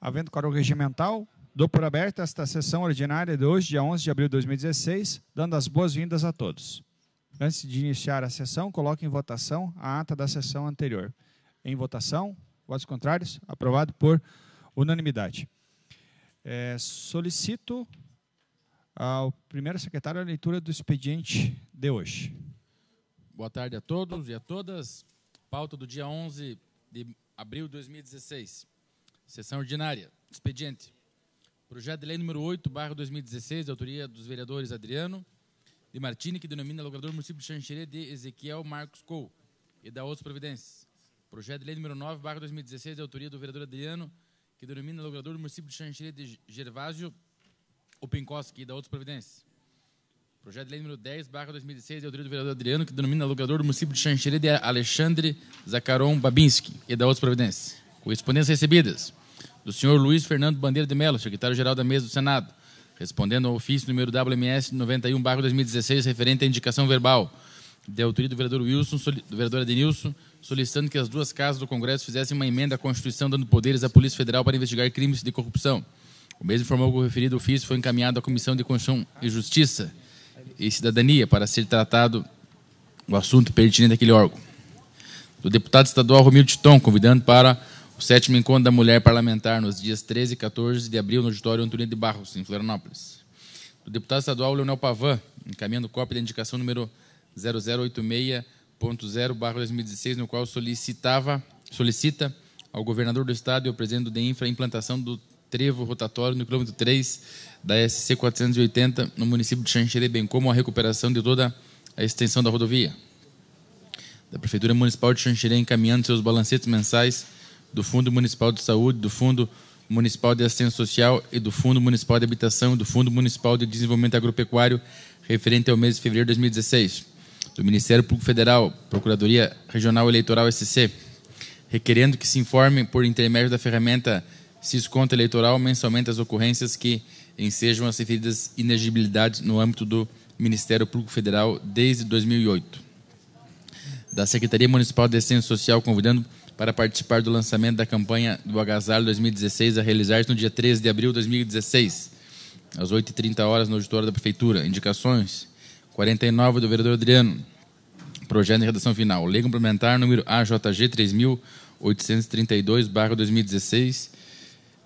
havendo quórum regimental, dou por aberta esta sessão ordinária de hoje, dia 11 de abril de 2016, dando as boas-vindas a todos. Antes de iniciar a sessão, coloque em votação a ata da sessão anterior. Em votação, votos contrários, aprovado por unanimidade. É, solicito ao primeiro secretário a leitura do expediente de hoje. Boa tarde a todos e a todas. Pauta do dia 11 de abril de 2016. Sessão ordinária. Expediente. Projeto de lei número 8, barra 2016, de autoria dos vereadores Adriano de Martini, que denomina Logrador Município de Xanxerê de Ezequiel Marcos Cou e da outras providências. Projeto de lei número 9, barra 2016, de autoria do vereador Adriano, que denomina Logrador Município de Xanxerê de Gervásio Opinkowski e da outras providências. Projeto de lei número 10, barra 2016, de autoria do vereador Adriano, que denomina Logrador do Município de Xanxerê de Alexandre Zacaron Babinski e da outras providências. Correspondências recebidas do senhor Luiz Fernando Bandeira de Mello, secretário-geral da mesa do Senado, respondendo ao ofício número WMS 91-2016, referente à indicação verbal, de autoria do vereador Wilson, do vereador Adenilson, solicitando que as duas casas do Congresso fizessem uma emenda à Constituição dando poderes à Polícia Federal para investigar crimes de corrupção. O mesmo informou que o referido ofício foi encaminhado à Comissão de Constituição e Justiça e Cidadania para ser tratado o assunto pertinente àquele órgão. Do deputado estadual Romildo Titon, convidando para o sétimo encontro da mulher parlamentar nos dias 13 e 14 de abril no auditório Antônio de Barros, em Florianópolis. Do deputado estadual Leonel Pavan, encaminhando cópia da indicação número 0086.0/2016, no qual solicitava solicita ao governador do estado e ao presidente do DEINFRA a implantação do trevo rotatório no quilômetro 3 da SC 480 no município de Xanxerê, bem como a recuperação de toda a extensão da rodovia. Da Prefeitura Municipal de Xanxerê encaminhando seus balancetes mensais do Fundo Municipal de Saúde, do Fundo Municipal de Assistência Social e do Fundo Municipal de Habitação, do Fundo Municipal de Desenvolvimento Agropecuário, referente ao mês de fevereiro de 2016, do Ministério Público Federal, Procuradoria Regional Eleitoral SC, requerendo que se informe por intermédio da ferramenta Sisconta Eleitoral mensalmente as ocorrências que ensejam as referidas inegibilidades no âmbito do Ministério Público Federal desde 2008. Da Secretaria Municipal de Assistência Social, convidando para participar do lançamento da campanha do Agasalho 2016 a realizar-se no dia 13 de abril de 2016, às 8h30 horas, no auditório da Prefeitura. Indicações 49 do vereador Adriano. Projeto de redação final. Lei complementar número AJG 3832-2016,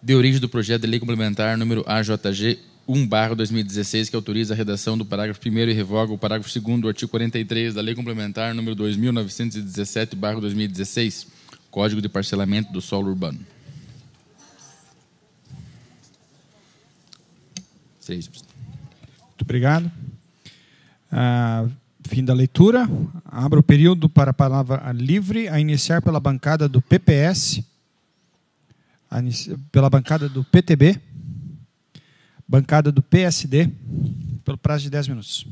de origem do projeto de lei complementar número AJG 1/2016 que autoriza a redação do parágrafo 1 e revoga o parágrafo 2 do artigo 43 da Lei Complementar número 2917/2016 Código de Parcelamento do Solo Urbano. Muito obrigado. Ah, fim da leitura. Abra o período para a palavra livre, a iniciar pela bancada do PPS, pela bancada do PTB, bancada do PSD, pelo prazo de 10 minutos.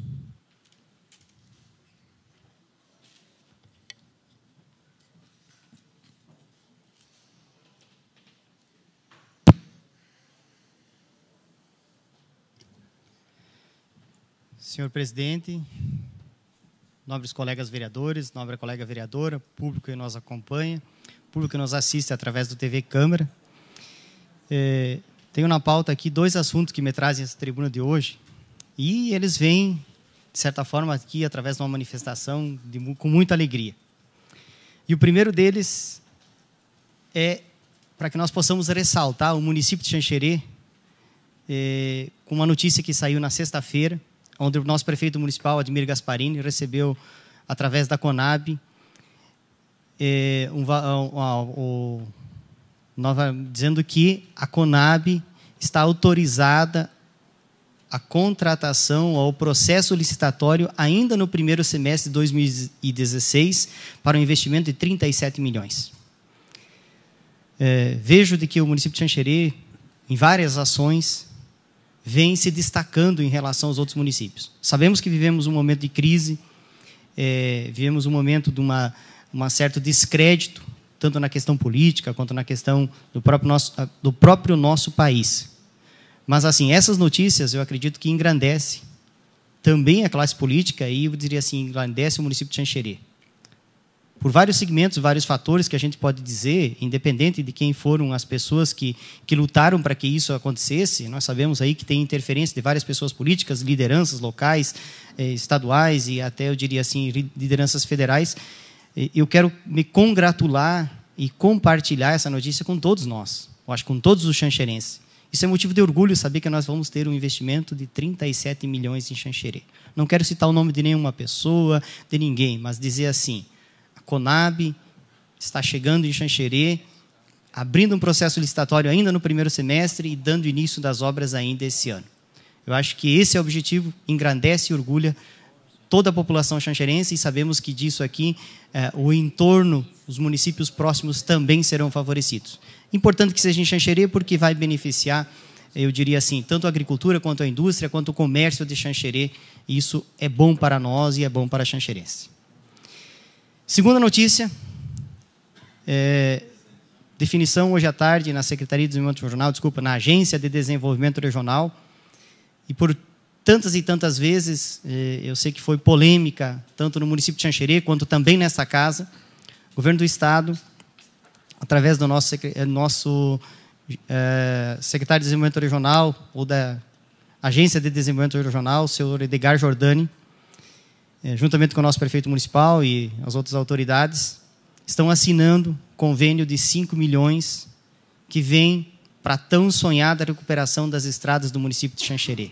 Senhor presidente, nobres colegas vereadores, nobre colega vereadora, público que nos acompanha, público que nos assiste através do TV Câmara. É, tenho na pauta aqui dois assuntos que me trazem essa tribuna de hoje e eles vêm, de certa forma, aqui através de uma manifestação de, com muita alegria. E o primeiro deles é para que nós possamos ressaltar o município de Xanxerê é, com uma notícia que saiu na sexta-feira, onde o nosso prefeito municipal, Admir Gasparini, recebeu, através da Conab, eh, um, um, um, ah, dizendo que a Conab está autorizada a contratação ao processo licitatório ainda no primeiro semestre de 2016 para um investimento de 37 milhões. É, vejo de que o município de Xanxerê, em várias ações, vem se destacando em relação aos outros municípios. Sabemos que vivemos um momento de crise, é, vivemos um momento de uma, uma certo descrédito, tanto na questão política quanto na questão do próprio nosso, do próprio nosso país. Mas, assim, essas notícias eu acredito que engrandece também a classe política e, eu diria assim, engrandece o município de Xanxerê por vários segmentos, vários fatores que a gente pode dizer, independente de quem foram as pessoas que, que lutaram para que isso acontecesse. Nós sabemos aí que tem interferência de várias pessoas políticas, lideranças locais, eh, estaduais e até, eu diria assim, lideranças federais. Eu quero me congratular e compartilhar essa notícia com todos nós, eu acho com todos os xanxerenses. Isso é motivo de orgulho saber que nós vamos ter um investimento de 37 milhões em Xanxerê. Não quero citar o nome de nenhuma pessoa, de ninguém, mas dizer assim: Conab, está chegando em Xanxerê, abrindo um processo licitatório ainda no primeiro semestre e dando início das obras ainda esse ano. Eu acho que esse é objetivo, engrandece e orgulha toda a população xanxerense e sabemos que disso aqui eh, o entorno, os municípios próximos também serão favorecidos. Importante que seja em Xanxerê porque vai beneficiar, eu diria assim, tanto a agricultura quanto a indústria, quanto o comércio de Xanxerê. Isso é bom para nós e é bom para a xanxerense. Segunda notícia, é, definição hoje à tarde na Secretaria de Desenvolvimento Regional, desculpa, na Agência de Desenvolvimento Regional, e por tantas e tantas vezes, é, eu sei que foi polêmica, tanto no município de Xanxerê, quanto também nesta casa, o governo do Estado, através do nosso, é, nosso é, secretário de Desenvolvimento Regional, ou da Agência de Desenvolvimento Regional, o senhor Edgar Jordani, é, juntamente com o nosso prefeito municipal e as outras autoridades, estão assinando convênio de 5 milhões que vem para a tão sonhada recuperação das estradas do município de Xanxerê.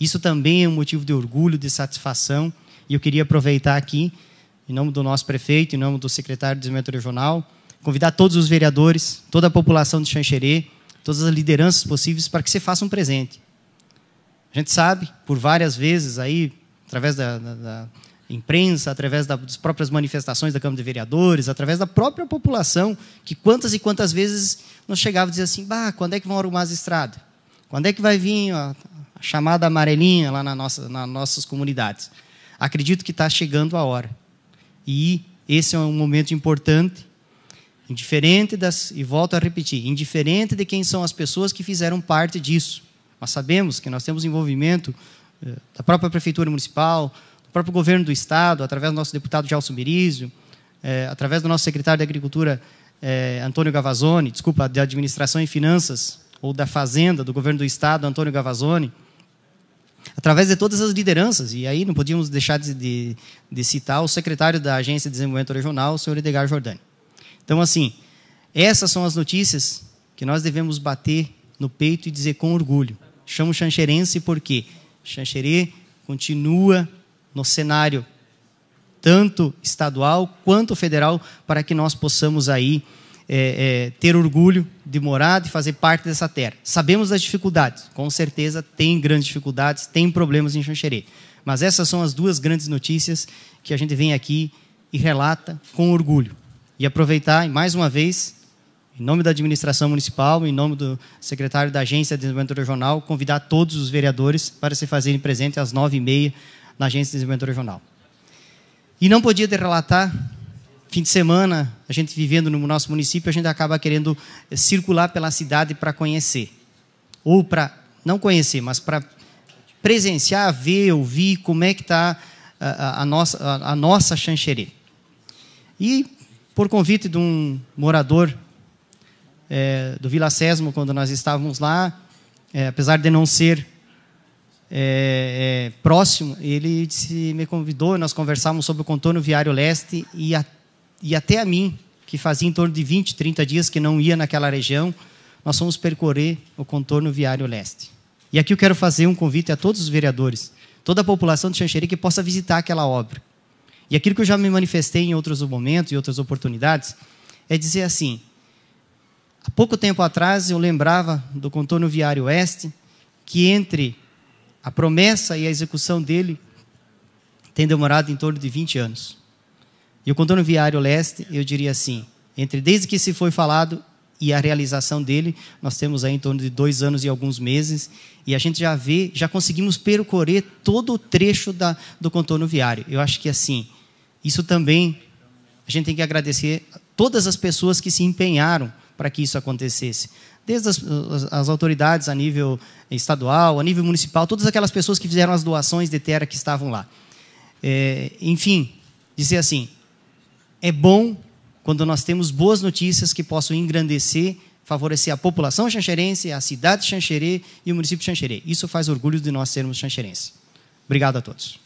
Isso também é um motivo de orgulho, de satisfação, e eu queria aproveitar aqui, em nome do nosso prefeito, em nome do secretário de Desenvolvimento Regional, convidar todos os vereadores, toda a população de Xanxerê, todas as lideranças possíveis para que se façam um presente. A gente sabe, por várias vezes aí, através da, da imprensa, através das próprias manifestações da Câmara de Vereadores, através da própria população, que quantas e quantas vezes nos chegava e dizia assim, bah, quando é que vão arrumar as estradas? Quando é que vai vir a, chamada amarelinha lá na nossas nas nossas comunidades? Acredito que está chegando a hora. E esse é um momento importante, indiferente das, e volto a repetir, indiferente de quem são as pessoas que fizeram parte disso. Nós sabemos que nós temos envolvimento eh, da própria prefeitura municipal, próprio governo do Estado, através do nosso deputado Gelson Mirizio, é, através do nosso secretário de Agricultura, é, Antônio Gavazzoni, desculpa, de Administração e Finanças, ou da Fazenda, do governo do Estado, Antônio Gavazzoni, através de todas as lideranças, e aí não podíamos deixar de, de, de citar o secretário da Agência de Desenvolvimento Regional, o senhor Edgar Jordani. Então, assim, essas são as notícias que nós devemos bater no peito e dizer com orgulho. Chamo chancherense porque Xanxerê continua no cenário tanto estadual quanto federal, para que nós possamos aí é, é, ter orgulho de morar, de fazer parte dessa terra. Sabemos das dificuldades, com certeza tem grandes dificuldades, tem problemas em Xanxerê. Mas essas são as duas grandes notícias que a gente vem aqui e relata com orgulho. E aproveitar, mais uma vez, em nome da administração municipal, em nome do secretário da Agência de Desenvolvimento Regional, convidar todos os vereadores para se fazerem presente às nove e meia na Agência de Desenvolvimento Regional. E não podia relatar, fim de semana, a gente vivendo no nosso município, a gente acaba querendo circular pela cidade para conhecer. Ou para, não conhecer, mas para presenciar, ver, ouvir como é que está a, a, nossa, a, a nossa chancherê. E, por convite de um morador é, do Vila Sésamo, quando nós estávamos lá, é, apesar de não ser é, é, próximo, ele me convidou, nós conversávamos sobre o contorno viário leste e, a, e até a mim, que fazia em torno de 20, 30 dias que não ia naquela região, nós fomos percorrer o contorno viário leste. E aqui eu quero fazer um convite a todos os vereadores, toda a população de Xanxerê que possa visitar aquela obra. E aquilo que eu já me manifestei em outros momentos e outras oportunidades é dizer assim: há pouco tempo atrás eu lembrava do contorno viário oeste, que entre a promessa e a execução dele tem demorado em torno de 20 anos. E o contorno viário leste, eu diria assim, entre desde que se foi falado e a realização dele, nós temos aí em torno de dois anos e alguns meses, e a gente já vê, já conseguimos percorrer todo o trecho da, do contorno viário. Eu acho que assim, isso também a gente tem que agradecer a todas as pessoas que se empenharam para que isso acontecesse. Desde as, as, autoridades a nível estadual, a nível municipal, todas aquelas pessoas que fizeram as doações de terra que estavam lá. É, enfim, dizer assim: é bom quando nós temos boas notícias que possam engrandecer, favorecer a população xanxerense, a cidade de Xanxerê e o município de Xanxerê. Isso faz orgulho de nós sermos xanxerenses. Obrigado a todos.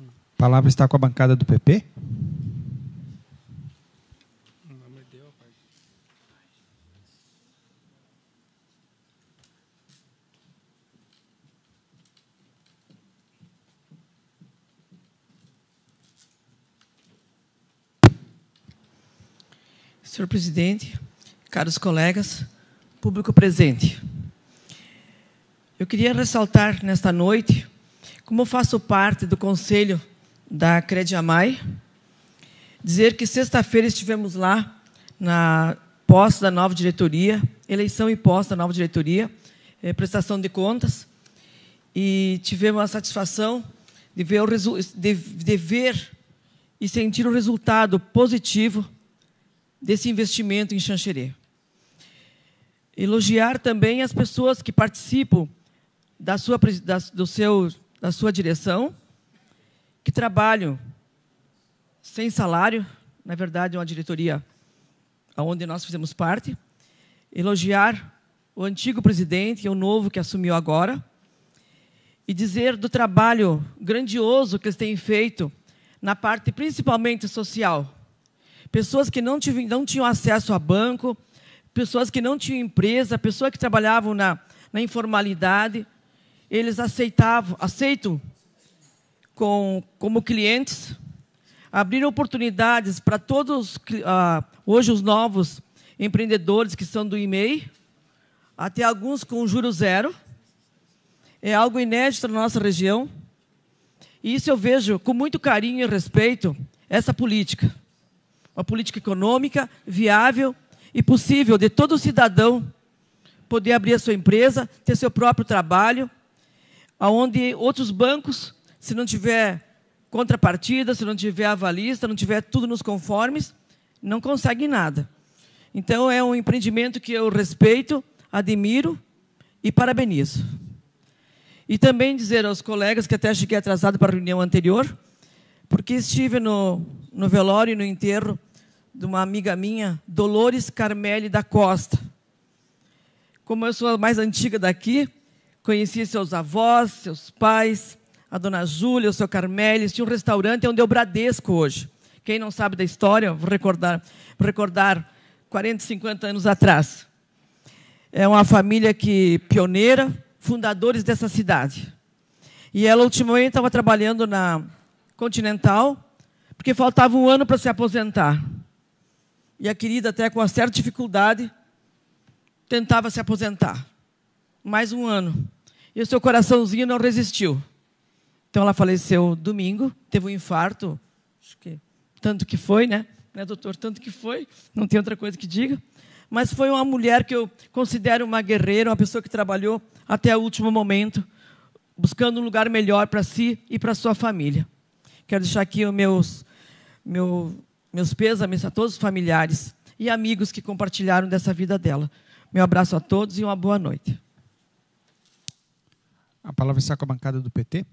A palavra está com a bancada do PP. Senhor presidente, caros colegas, público presente. Eu queria ressaltar nesta noite como faço parte do conselho da Crediamai, dizer que sexta-feira estivemos lá na posse da nova diretoria, eleição e posse da nova diretoria, eh, prestação de contas, e tivemos a satisfação de ver, de, de ver e sentir o resultado positivo desse investimento em Xanxerê. Elogiar também as pessoas que participam da sua, da, do seu, da sua direção, que trabalham sem salário, na verdade, é uma diretoria onde nós fizemos parte. Elogiar o antigo presidente e é o novo que assumiu agora, e dizer do trabalho grandioso que eles têm feito na parte principalmente social pessoas que não, tive, não tinham acesso a banco, pessoas que não tinham empresa, pessoas que trabalhavam na, na informalidade, eles aceitavam, aceitam com, como clientes, abriram oportunidades para todos, ah, hoje os novos empreendedores que são do e-mail, até alguns com juro zero. É algo inédito na nossa região. E isso eu vejo com muito carinho e respeito, essa política uma política econômica viável e possível de todo cidadão poder abrir a sua empresa, ter seu próprio trabalho, aonde outros bancos, se não tiver contrapartida, se não tiver avalista, não tiver tudo nos conformes, não conseguem nada. Então é um empreendimento que eu respeito, admiro e parabenizo. E também dizer aos colegas que até cheguei atrasado para a reunião anterior, porque estive no, no velório e no enterro de uma amiga minha, Dolores Carmele da Costa. Como eu sou a mais antiga daqui, conheci seus avós, seus pais, a dona Júlia, o seu Carmele. Tinha um restaurante onde eu Bradesco hoje. Quem não sabe da história, vou recordar, vou recordar 40, 50 anos atrás. É uma família que pioneira, fundadores dessa cidade. E ela ultimamente estava trabalhando na continental, porque faltava um ano para se aposentar. E a querida, até com uma certa dificuldade, tentava se aposentar. Mais um ano. E o seu coraçãozinho não resistiu. Então ela faleceu domingo, teve um infarto, acho que tanto que foi, né? né, doutor? Tanto que foi, não tem outra coisa que diga. Mas foi uma mulher que eu considero uma guerreira, uma pessoa que trabalhou até o último momento, buscando um lugar melhor para si e para sua família. Quero deixar aqui os meus, meu, meus pêsames a todos os familiares e amigos que compartilharam dessa vida dela. Meu abraço a todos e uma boa noite. A palavra está com a bancada do PT.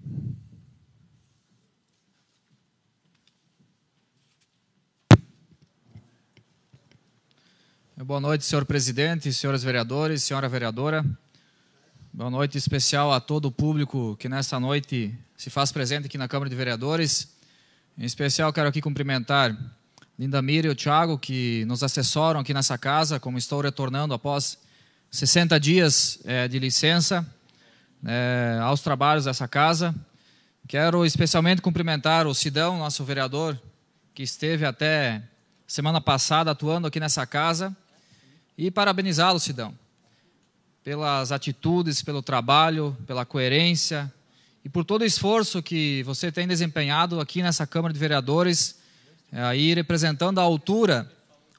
Boa noite, senhor presidente, senhores vereadores, senhora vereadora. Boa noite especial a todo o público que nessa noite se faz presente aqui na Câmara de Vereadores. Em especial, quero aqui cumprimentar Linda Mira e o Tiago, que nos assessoram aqui nessa casa, como estou retornando após 60 dias é, de licença é, aos trabalhos dessa casa. Quero especialmente cumprimentar o Sidão, nosso vereador, que esteve até semana passada atuando aqui nessa casa, e parabenizá-lo, Sidão pelas atitudes, pelo trabalho, pela coerência e por todo o esforço que você tem desempenhado aqui nessa Câmara de Vereadores, eh, aí representando à altura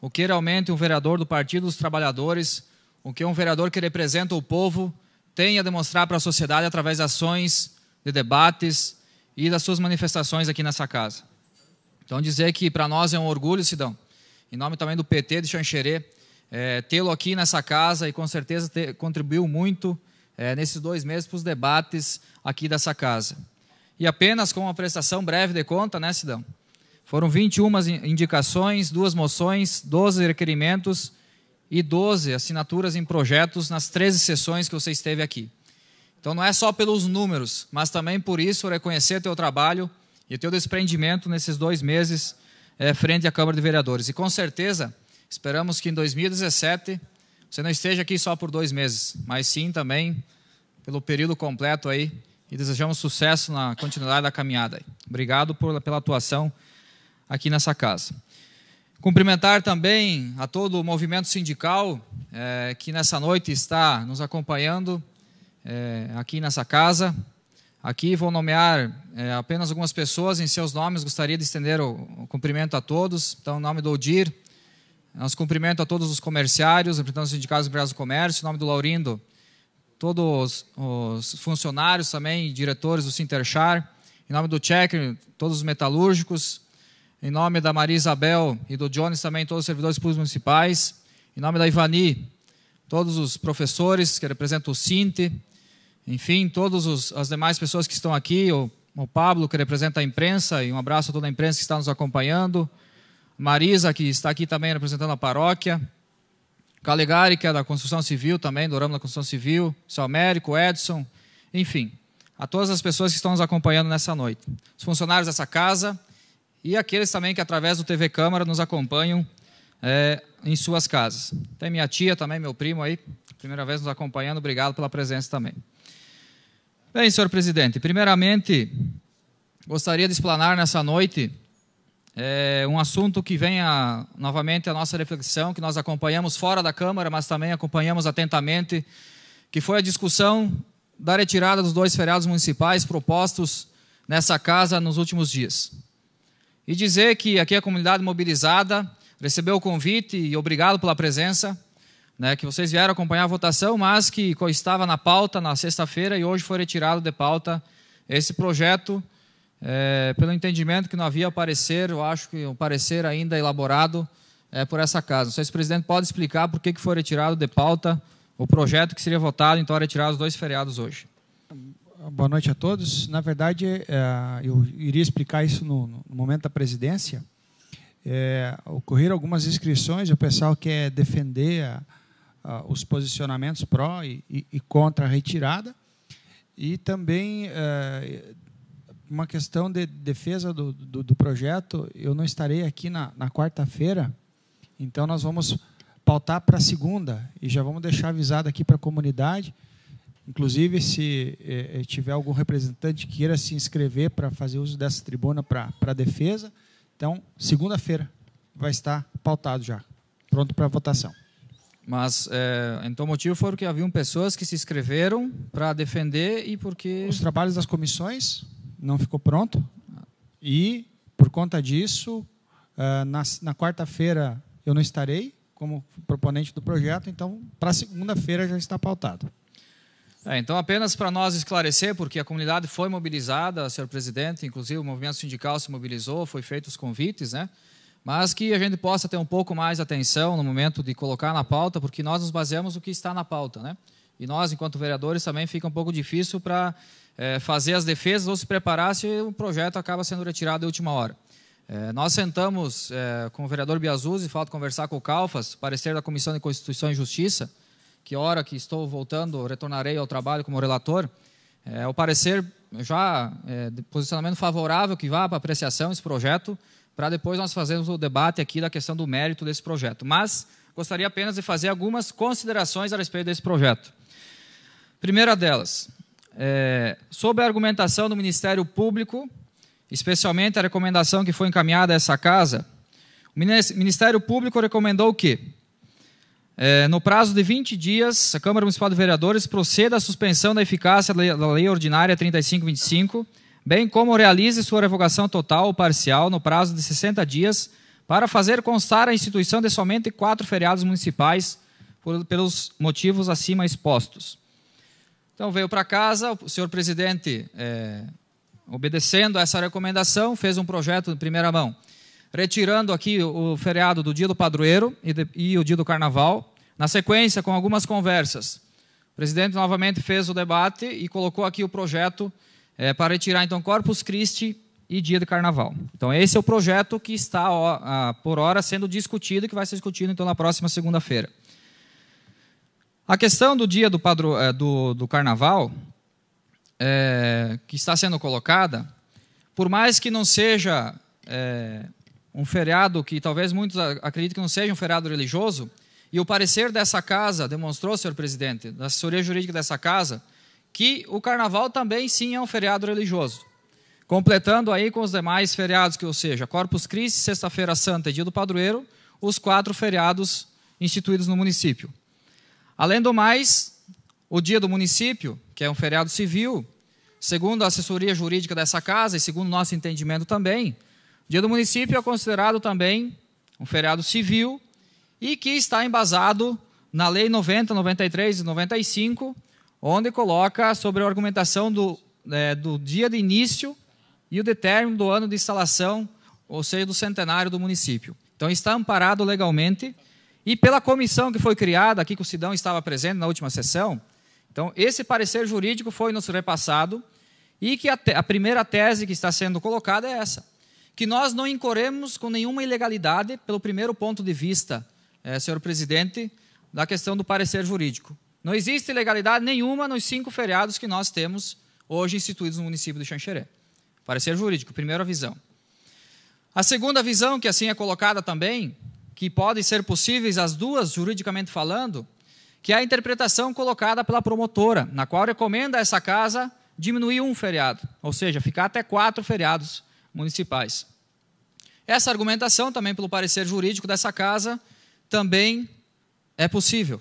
o que realmente um vereador do Partido dos Trabalhadores, o que um vereador que representa o povo tem a demonstrar para a sociedade através de ações, de debates e das suas manifestações aqui nessa casa. Então dizer que para nós é um orgulho, Sidão, em nome também do PT de Xanxerê, é, tê-lo aqui nessa casa e com certeza contribuiu muito é, nesses dois meses para os debates aqui dessa casa. E apenas com uma prestação breve de conta, né, Sidão? Foram 21 indicações, duas moções, 12 requerimentos e 12 assinaturas em projetos nas 13 sessões que você esteve aqui. Então não é só pelos números, mas também por isso reconhecer teu trabalho e teu desprendimento nesses dois meses é, frente à Câmara de Vereadores. E com certeza Esperamos que em 2017 você não esteja aqui só por dois meses, mas sim também pelo período completo aí e desejamos sucesso na continuidade da caminhada. Obrigado por, pela atuação aqui nessa casa. Cumprimentar também a todo o movimento sindical é, que nessa noite está nos acompanhando é, aqui nessa casa. Aqui vou nomear é, apenas algumas pessoas em seus nomes, gostaria de estender o, o cumprimento a todos. Então, em nome do ODIR, nosso cumprimento a todos os comerciários, representantes dos sindicatos empresários do comércio, em nome do Laurindo, todos os funcionários também, diretores do Sinterchar, em nome do Checker, todos os metalúrgicos, em nome da Maria Isabel e do Jones também, todos os servidores públicos municipais, em nome da Ivani, todos os professores que representam o Sinte, enfim, todas as demais pessoas que estão aqui, o, o Pablo, que representa a imprensa, e um abraço a toda a imprensa que está nos acompanhando, Marisa, que está aqui também representando a paróquia. Calegari, que é da construção civil também, do ramo da construção civil. Seu Américo, Edson, enfim. A todas as pessoas que estão nos acompanhando nessa noite. Os funcionários dessa casa e aqueles também que, através do TV Câmara, nos acompanham é, em suas casas. Tem minha tia também, meu primo aí, primeira vez nos acompanhando. Obrigado pela presença também. Bem, senhor presidente, primeiramente, gostaria de explanar nessa noite é um assunto que vem a, novamente à nossa reflexão, que nós acompanhamos fora da Câmara, mas também acompanhamos atentamente, que foi a discussão da retirada dos dois feriados municipais propostos nessa casa nos últimos dias. E dizer que aqui a comunidade mobilizada recebeu o convite e obrigado pela presença, né, que vocês vieram acompanhar a votação, mas que estava na pauta na sexta-feira e hoje foi retirado de pauta esse projeto é, pelo entendimento que não havia parecer, eu acho que um parecer ainda elaborado é, por essa casa. Não sei se o presidente pode explicar por que, que foi retirado de pauta o projeto que seria votado, então é retirar os dois feriados hoje. Boa noite a todos. Na verdade, é, eu iria explicar isso no, no momento da presidência. É, ocorreram algumas inscrições, o pessoal quer defender a, a, os posicionamentos pró e, e, e, contra a retirada, e também é, uma questão de defesa do, do, do projeto, eu não estarei aqui na, na quarta-feira, então nós vamos pautar para segunda e já vamos deixar avisado aqui para a comunidade. Inclusive, se eh, eh, tiver algum representante que queira se inscrever para fazer uso dessa tribuna para a defesa, então, segunda-feira vai estar pautado já, pronto para votação. Mas, é, então, o motivo foi que haviam pessoas que se inscreveram para defender e porque... Os trabalhos das comissões não ficou pronto. E, por conta disso, eh, na, na quarta-feira eu não estarei como proponente do projeto, então para segunda-feira já está pautado. É, então, apenas para nós esclarecer, porque a comunidade foi mobilizada, senhor presidente, inclusive o movimento sindical se mobilizou, foi feito os convites, né? mas que a gente possa ter um pouco mais atenção no momento de colocar na pauta, porque nós nos baseamos no que está na pauta, né? E nós, enquanto vereadores, também fica um pouco difícil para é, fazer as defesas ou se preparasse, o projeto acaba sendo retirado à última hora. É, nós sentamos é, com o vereador Biazuz e falta conversar com o Calfas, parecer da Comissão de Constituição e Justiça, que hora que estou voltando, retornarei ao trabalho como relator. É, o parecer já é, de posicionamento favorável que vá para apreciação esse projeto, para depois nós fazermos o debate aqui da questão do mérito desse projeto. Mas gostaria apenas de fazer algumas considerações a respeito desse projeto. Primeira delas, é, sobre a argumentação do Ministério Público, especialmente a recomendação que foi encaminhada a essa casa, o Ministério Público recomendou que, é, no prazo de 20 dias, a Câmara Municipal de Vereadores proceda à suspensão da eficácia da Lei, da lei Ordinária 3525, bem como realize sua revogação total ou parcial no prazo de 60 dias, para fazer constar a instituição de somente quatro feriados municipais por, pelos motivos acima expostos. Então veio para casa, o senhor presidente, é, obedecendo a essa recomendação, fez um projeto de primeira mão, retirando aqui o feriado do dia do padroeiro e, de, e o dia do carnaval. Na sequência, com algumas conversas, o presidente novamente fez o debate e colocou aqui o projeto é, para retirar então Corpus Christi e dia de carnaval. Então esse é o projeto que está ó, a, por hora sendo discutido e que vai ser discutido então na próxima segunda-feira. A questão do dia do, padro, eh, do, do carnaval, é, que está sendo colocada, por mais que não seja é, um feriado, que talvez muitos acreditem que não seja um feriado religioso, e o parecer dessa casa demonstrou, senhor presidente, da assessoria jurídica dessa casa, que o carnaval também sim é um feriado religioso. Completando aí com os demais feriados, que ou seja, Corpus Christi, Sexta-feira Santa e Dia do Padroeiro, os quatro feriados instituídos no município. Além do mais, o dia do município, que é um feriado civil, segundo a assessoria jurídica dessa casa e segundo nosso entendimento também, o dia do município é considerado também um feriado civil e que está embasado na Lei 90, 93 e 95, onde coloca sobre a argumentação do, é, do dia de início e o determino do ano de instalação, ou seja, do centenário do município. Então, está amparado legalmente e pela comissão que foi criada, aqui que o Sidão estava presente na última sessão, então esse parecer jurídico foi nos repassado e que a, te, a primeira tese que está sendo colocada é essa, que nós não incorremos com nenhuma ilegalidade pelo primeiro ponto de vista, é, senhor presidente, da questão do parecer jurídico. Não existe ilegalidade nenhuma nos cinco feriados que nós temos hoje instituídos no município de Xanxerê. Parecer jurídico, primeira visão. A segunda visão, que assim é colocada também, que podem ser possíveis as duas, juridicamente falando, que é a interpretação colocada pela promotora, na qual recomenda a essa casa diminuir um feriado, ou seja, ficar até quatro feriados municipais. Essa argumentação, também pelo parecer jurídico dessa casa, também é possível.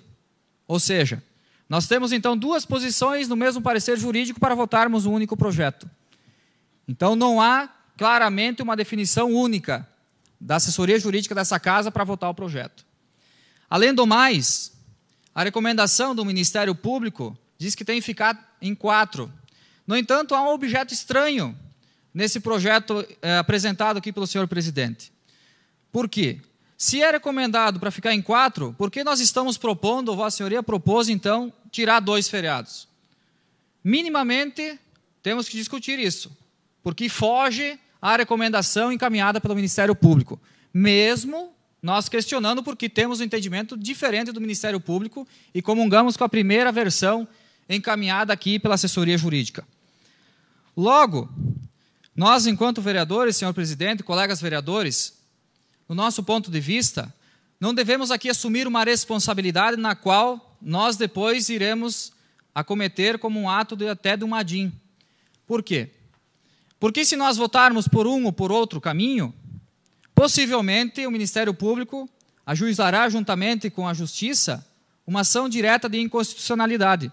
Ou seja, nós temos então duas posições no mesmo parecer jurídico para votarmos um único projeto. Então não há claramente uma definição única da assessoria jurídica dessa casa para votar o projeto. Além do mais, a recomendação do Ministério Público diz que tem que ficar em quatro. No entanto, há um objeto estranho nesse projeto é, apresentado aqui pelo senhor presidente. Por quê? Se é recomendado para ficar em quatro, por que nós estamos propondo, ou Vossa Senhoria propôs, então, tirar dois feriados? Minimamente, temos que discutir isso, porque foge a recomendação encaminhada pelo Ministério Público, mesmo nós questionando porque temos um entendimento diferente do Ministério Público e comungamos com a primeira versão encaminhada aqui pela assessoria jurídica. Logo, nós, enquanto vereadores, senhor presidente, colegas vereadores, no nosso ponto de vista, não devemos aqui assumir uma responsabilidade na qual nós depois iremos acometer como um ato de, até de um adim. Por quê? Porque se nós votarmos por um ou por outro caminho, possivelmente o Ministério Público ajuizará juntamente com a Justiça uma ação direta de inconstitucionalidade,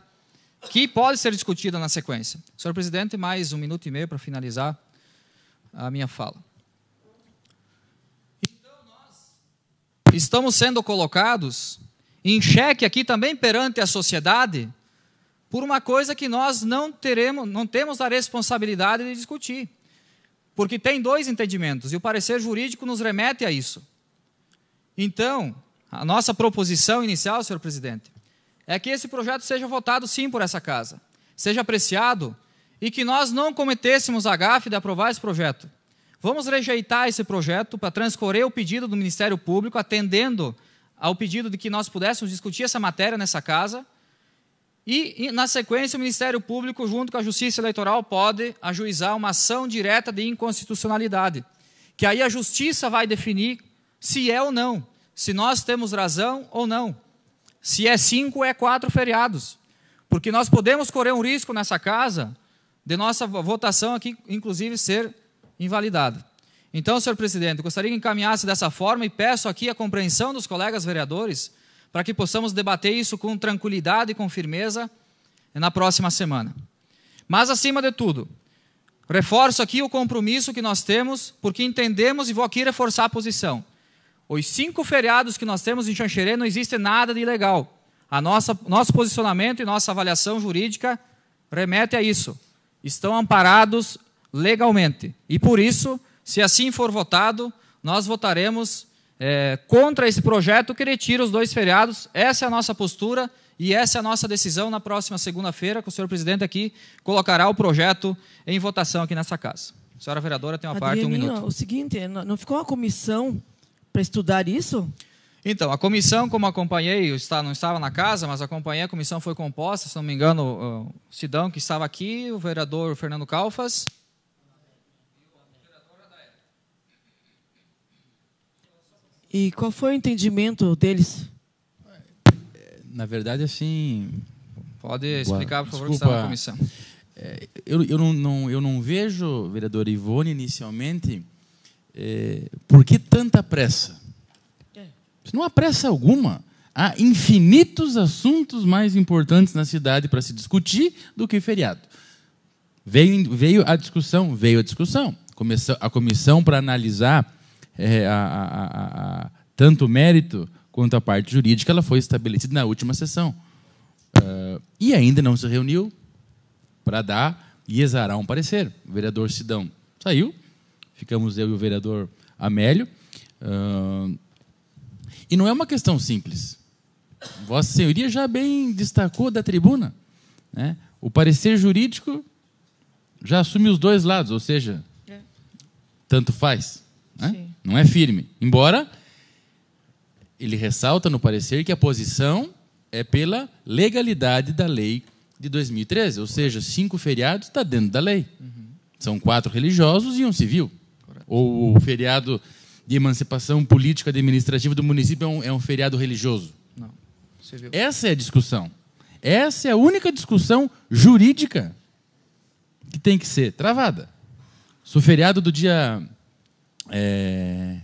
que pode ser discutida na sequência. Senhor presidente, mais um minuto e meio para finalizar a minha fala. Então, nós estamos sendo colocados em xeque aqui também perante a sociedade por uma coisa que nós não teremos, não temos a responsabilidade de discutir. Porque tem dois entendimentos e o parecer jurídico nos remete a isso. Então, a nossa proposição inicial, senhor presidente, é que esse projeto seja votado sim por essa casa, seja apreciado e que nós não cometêssemos a gafe de aprovar esse projeto. Vamos rejeitar esse projeto para transcorrer o pedido do Ministério Público, atendendo ao pedido de que nós pudéssemos discutir essa matéria nessa casa e, na sequência, o Ministério Público, junto com a Justiça Eleitoral, pode ajuizar uma ação direta de inconstitucionalidade, que aí a Justiça vai definir se é ou não, se nós temos razão ou não, se é cinco é quatro feriados, porque nós podemos correr um risco nessa casa de nossa votação aqui, inclusive, ser invalidada. Então, senhor presidente, gostaria que encaminhasse dessa forma e peço aqui a compreensão dos colegas vereadores para que possamos debater isso com tranquilidade e com firmeza na próxima semana. Mas, acima de tudo, reforço aqui o compromisso que nós temos, porque entendemos e vou aqui reforçar a posição. Os cinco feriados que nós temos em Xanxerê não existe nada de ilegal. A nossa, nosso posicionamento e nossa avaliação jurídica remete a isso. Estão amparados legalmente. E por isso, se assim for votado, nós votaremos é, contra esse projeto que retira os dois feriados. Essa é a nossa postura e essa é a nossa decisão na próxima segunda-feira, que o senhor presidente aqui colocará o projeto em votação aqui nessa casa. A senhora vereadora tem uma Adrianinho, parte, um minuto. O seguinte, não ficou uma comissão para estudar isso? Então, a comissão, como acompanhei, eu está, não estava na casa, mas acompanhei, a comissão foi composta, se não me engano, o Sidão, que estava aqui, o vereador Fernando Calfas, E qual foi o entendimento deles? Na verdade, assim. Pode explicar, por favor, Desculpa. que está na comissão. É, eu, eu, não, não, eu não vejo, vereador Ivone, inicialmente, é, por que tanta pressa? Não há pressa alguma. Há infinitos assuntos mais importantes na cidade para se discutir do que feriado. Veio, veio a discussão, veio a discussão. Começou a comissão para analisar é, a, a, a, tanto o mérito quanto a parte jurídica, ela foi estabelecida na última sessão. Uh, e ainda não se reuniu para dar e exarar um parecer. O vereador Sidão saiu, ficamos eu e o vereador Amélio. Uh, e não é uma questão simples. Vossa Senhoria já bem destacou da tribuna. Né? O parecer jurídico já assume os dois lados, ou seja, é. tanto faz. Né? Não é firme. Embora ele ressalta no parecer que a posição é pela legalidade da lei de 2013, ou seja, cinco feriados está dentro da lei. Uhum. São quatro religiosos e um civil. Correto. Ou o feriado de emancipação política administrativa do município é um, é um feriado religioso. Não. Civil. Essa é a discussão. Essa é a única discussão jurídica que tem que ser travada. Se o feriado do dia é...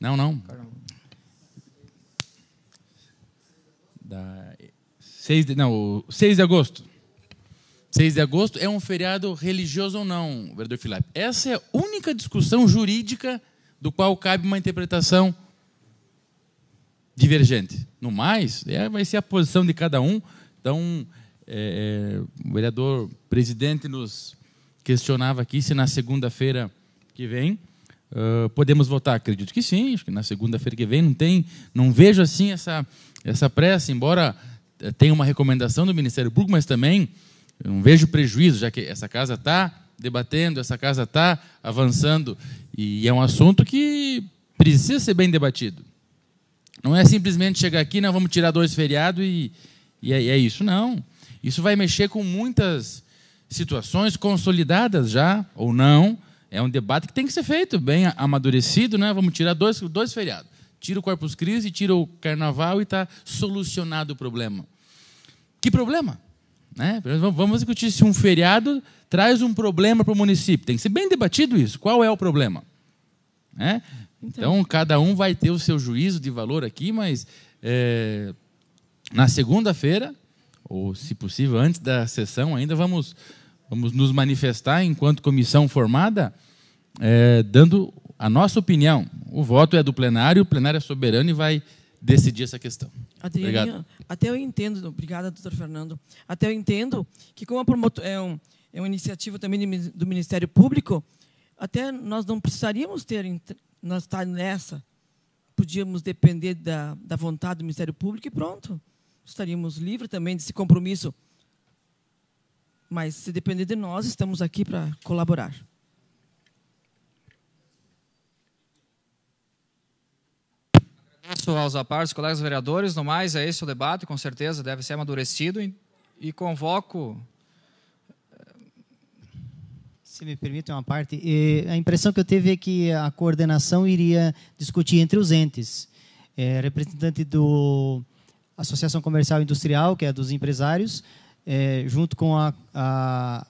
Não, não. Da... 6 de... Não, 6 de agosto. 6 de agosto é um feriado religioso ou não, vereador filipe Essa é a única discussão jurídica do qual cabe uma interpretação divergente. No mais, é, vai ser a posição de cada um. Então, é, é o vereador presidente nos questionava aqui se na segunda-feira que vem Uh, podemos votar? Acredito que sim, acho que na segunda-feira que vem não tem, não vejo assim essa, essa pressa, embora eh, tenha uma recomendação do Ministério Público, mas também não vejo prejuízo, já que essa casa está debatendo, essa casa está avançando, e é um assunto que precisa ser bem debatido. Não é simplesmente chegar aqui, não, vamos tirar dois feriados e, e é, é isso, não. Isso vai mexer com muitas situações consolidadas já, ou não, é um debate que tem que ser feito, bem amadurecido, né? Vamos tirar dois, dois feriados. Tira o Corpus Christi, tira o Carnaval e está solucionado o problema. Que problema? Né? Vamos discutir se um feriado traz um problema para o município. Tem que ser bem debatido isso. Qual é o problema? Né? Então. então, cada um vai ter o seu juízo de valor aqui, mas é, na segunda-feira, ou se possível antes da sessão, ainda vamos vamos nos manifestar enquanto comissão formada, é, dando a nossa opinião. O voto é do plenário, o plenário é soberano e vai decidir essa questão. Adriano, até eu entendo, obrigada, doutor Fernando, até eu entendo que como é, um, é uma iniciativa também do Ministério Público, até nós não precisaríamos ter, nós estar tá nessa, podíamos depender da, da vontade do Ministério Público e pronto, estaríamos livres também desse compromisso mas se depender de nós, estamos aqui para colaborar. Agradeço aos apartes, colegas vereadores. No mais, é esse o debate, com certeza deve ser amadurecido. E convoco eh, se me permite uma parte, e eh, a impressão que eu tive é que a coordenação iria discutir entre os entes. É, representante do Associação Comercial e Industrial, que é dos empresários, é, junto com a, a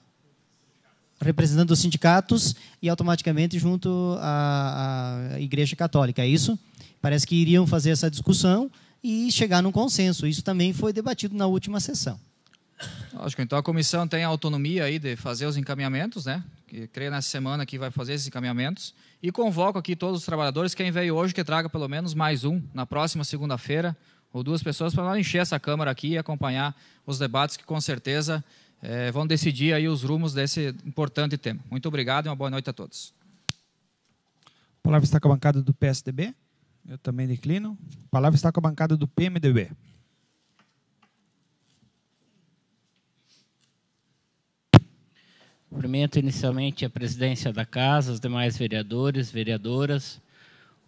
representante dos sindicatos e automaticamente junto à, à, Igreja Católica, é isso? Parece que iriam fazer essa discussão e chegar num consenso. Isso também foi debatido na última sessão. Lógico, então a comissão tem a autonomia aí de fazer os encaminhamentos, né? Que creio nessa semana que vai fazer esses encaminhamentos. E convoco aqui todos os trabalhadores, quem veio hoje, que traga pelo menos mais um na próxima segunda-feira, ou duas pessoas para encher essa Câmara aqui e acompanhar os debates que, com certeza, é, vão decidir aí os rumos desse importante tema. Muito obrigado e uma boa noite a todos. A palavra está com a bancada do PSDB. Eu também declino. A palavra está com a bancada do PMDB. Cumprimento inicialmente a presidência da casa, os demais vereadores, vereadoras,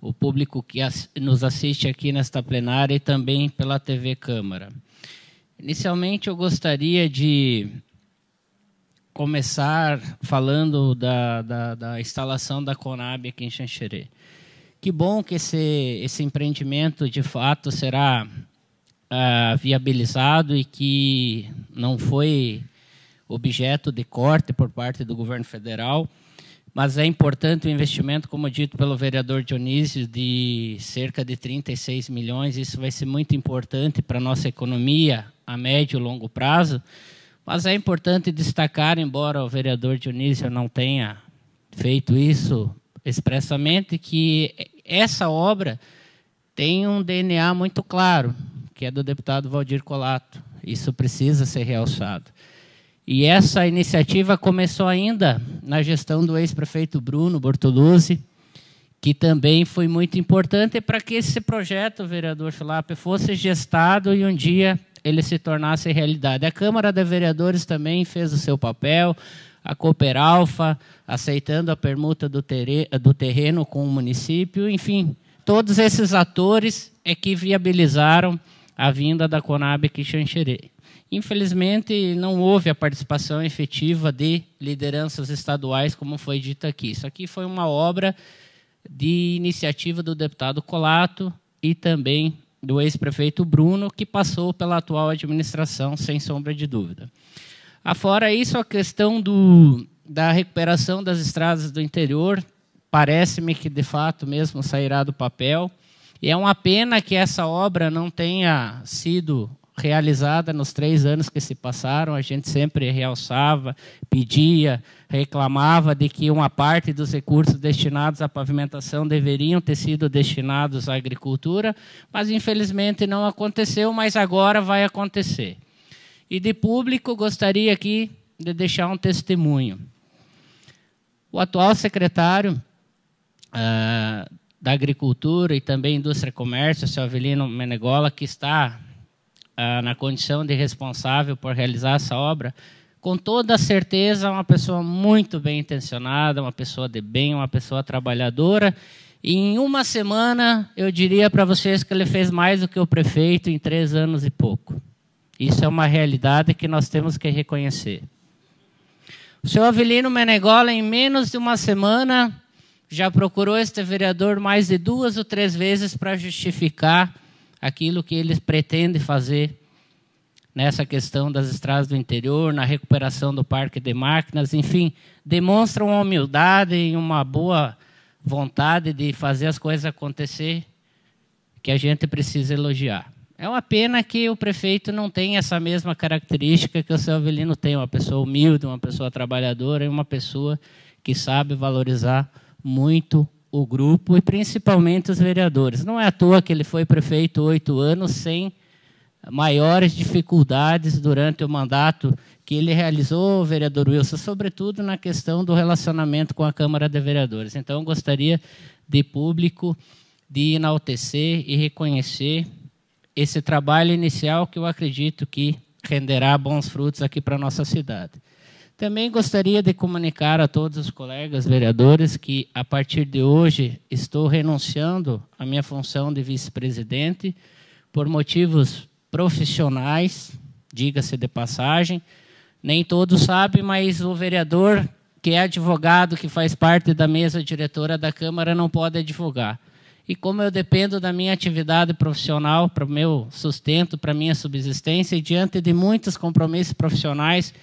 o público que nos assiste aqui nesta plenária e também pela TV Câmara. Inicialmente, eu gostaria de começar falando da, da, da instalação da Conab aqui em Xanxerê. Que bom que esse, esse empreendimento, de fato, será ah, viabilizado e que não foi objeto de corte por parte do governo federal, mas é importante o investimento, como dito pelo vereador Dionísio, de cerca de 36 milhões. Isso vai ser muito importante para a nossa economia a médio e longo prazo. Mas é importante destacar, embora o vereador Dionísio não tenha feito isso expressamente, que essa obra tem um DNA muito claro, que é do deputado Valdir Colato. Isso precisa ser realçado. E essa iniciativa começou ainda na gestão do ex-prefeito Bruno Bortoluzzi, que também foi muito importante para que esse projeto, vereador Chulap, fosse gestado e um dia ele se tornasse realidade. A Câmara de Vereadores também fez o seu papel, a Cooper Alfa, aceitando a permuta do, do terreno com o município, enfim, todos esses atores é que viabilizaram a vinda da Conab Xanxerê. Infelizmente, não houve a participação efetiva de lideranças estaduais, como foi dito aqui. Isso aqui foi uma obra de iniciativa do deputado Colato e também do ex-prefeito Bruno, que passou pela atual administração, sem sombra de dúvida. Afora isso, a questão do, da recuperação das estradas do interior, parece-me que, de fato, mesmo sairá do papel. E é uma pena que essa obra não tenha sido realizada nos três anos que se passaram. A gente sempre realçava, pedia, reclamava de que uma parte dos recursos destinados à pavimentação deveriam ter sido destinados à agricultura, mas infelizmente não aconteceu, mas agora vai acontecer. E de público, gostaria aqui de deixar um testemunho. O atual secretário ah, da Agricultura e também Indústria e Comércio, o seu Avelino Menegola, que está ah, na condição de responsável por realizar essa obra, com toda certeza uma pessoa muito bem intencionada, uma pessoa de bem, uma pessoa trabalhadora. E em uma semana, eu diria para vocês que ele fez mais do que o prefeito em três anos e pouco. Isso é uma realidade que nós temos que reconhecer. O senhor Avelino Menegola, em menos de uma semana, já procurou este vereador mais de duas ou três vezes para justificar aquilo que eles pretendem fazer nessa questão das estradas do interior, na recuperação do parque de máquinas, enfim, demonstram uma humildade e uma boa vontade de fazer as coisas acontecer que a gente precisa elogiar. É uma pena que o prefeito não tem essa mesma característica que o seu Avelino tem, uma pessoa humilde, uma pessoa trabalhadora e uma pessoa que sabe valorizar muito o grupo e principalmente os vereadores. Não é à toa que ele foi prefeito oito anos sem maiores dificuldades durante o mandato que ele realizou, vereador Wilson, sobretudo na questão do relacionamento com a Câmara de Vereadores. Então, gostaria de público de enaltecer e reconhecer esse trabalho inicial que eu acredito que renderá bons frutos aqui para a nossa cidade. Também gostaria de comunicar a todos os colegas vereadores que, a partir de hoje, estou renunciando à minha função de vice-presidente por motivos profissionais, diga-se de passagem. Nem todos sabem, mas o vereador que é advogado, que faz parte da mesa diretora da Câmara, não pode advogar. E como eu dependo da minha atividade profissional para o meu sustento, para a minha subsistência, e diante de muitos compromissos profissionais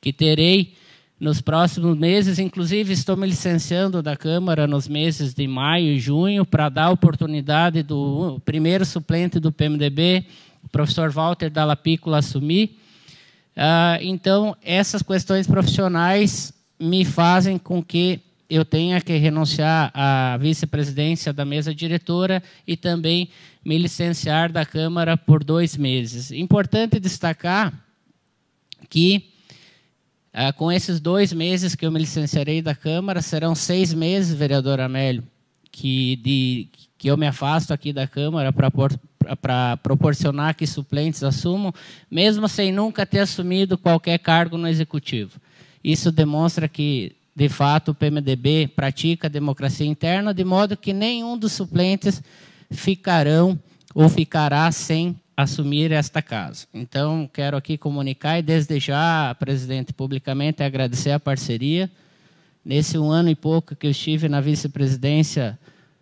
que terei nos próximos meses. Inclusive, estou me licenciando da Câmara nos meses de maio e junho para dar a oportunidade do primeiro suplente do PMDB, o professor Walter Dallapícola, assumir. Ah, então, essas questões profissionais me fazem com que eu tenha que renunciar à vice-presidência da mesa diretora e também me licenciar da Câmara por dois meses. Importante destacar que ah, com esses dois meses que eu me licenciarei da Câmara, serão seis meses, vereador Amélio, que, de, que eu me afasto aqui da Câmara para proporcionar que suplentes assumam, mesmo sem nunca ter assumido qualquer cargo no Executivo. Isso demonstra que, de fato, o PMDB pratica a democracia interna, de modo que nenhum dos suplentes ficarão ou ficará sem assumir esta casa. Então, quero aqui comunicar e desde já, presidente, publicamente agradecer a parceria. Nesse um ano e pouco que eu estive na vice-presidência,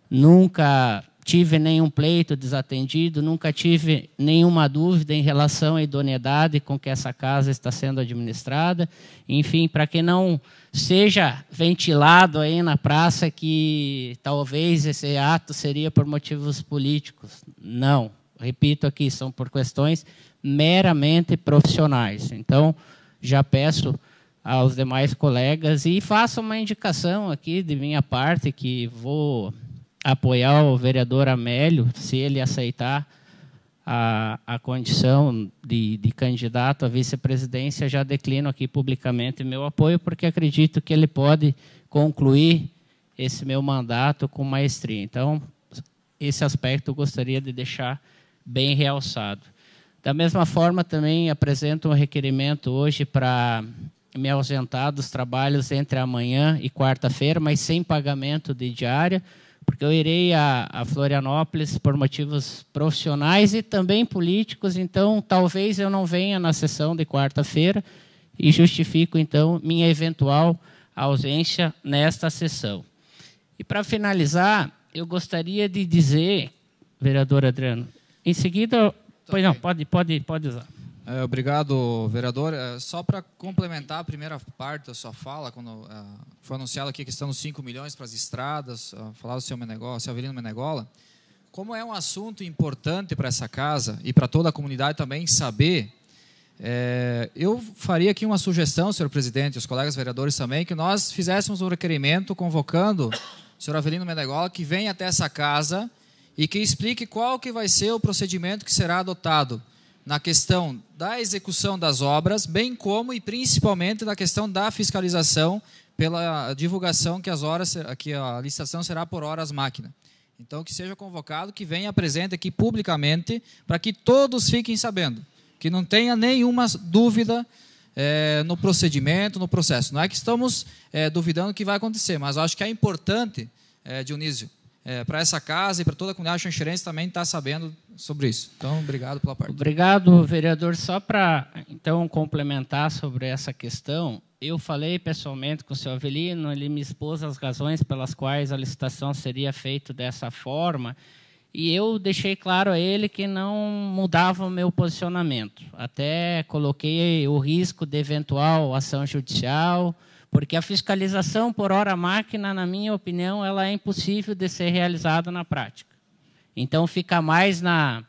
nunca tive nenhum pleito desatendido, nunca tive nenhuma dúvida em relação à idoneidade com que essa casa está sendo administrada. Enfim, para que não seja ventilado aí na praça que talvez esse ato seria por motivos políticos. Não repito aqui, são por questões meramente profissionais. Então, já peço aos demais colegas e faço uma indicação aqui de minha parte que vou apoiar o vereador Amélio, se ele aceitar a, a condição de, de candidato à vice-presidência, já declino aqui publicamente meu apoio, porque acredito que ele pode concluir esse meu mandato com maestria. Então, esse aspecto eu gostaria de deixar bem realçado. Da mesma forma, também apresento um requerimento hoje para me ausentar dos trabalhos entre amanhã e quarta-feira, mas sem pagamento de diária, porque eu irei a, a, Florianópolis por motivos profissionais e também políticos, então talvez eu não venha na sessão de quarta-feira e justifico, então, minha eventual ausência nesta sessão. E, para finalizar, eu gostaria de dizer, vereador Adriano, em seguida, tá pois não, pode, pode, pode usar. É, obrigado, vereador. É, só para complementar a primeira parte da sua fala, quando é, foi anunciado aqui a questão dos 5 milhões para as estradas, uh, falar do seu, Menegol, seu Avelino Menegola, como é um assunto importante para essa casa e para toda a comunidade também saber, é, eu faria aqui uma sugestão, senhor presidente, os colegas vereadores também, que nós fizéssemos um requerimento convocando o senhor Avelino Menegola que venha até essa casa e que explique qual que vai ser o procedimento que será adotado na questão da execução das obras, bem como e principalmente na questão da fiscalização pela divulgação que as horas que a licitação será por horas máquina. Então que seja convocado, que venha presente aqui publicamente para que todos fiquem sabendo, que não tenha nenhuma dúvida é, no procedimento, no processo. Não é que estamos é, duvidando que vai acontecer, mas acho que é importante, é, Dionísio, é, para essa casa e para toda a comunidade xanxerense também estar tá sabendo sobre isso. Então, obrigado pela parte. Obrigado, vereador. Só para, então, complementar sobre essa questão, eu falei pessoalmente com o senhor Avelino, ele me expôs as razões pelas quais a licitação seria feita dessa forma, e eu deixei claro a ele que não mudava o meu posicionamento. Até coloquei o risco de eventual ação judicial, porque a fiscalização por hora máquina, na minha opinião, ela é impossível de ser realizada na prática. Então fica mais na,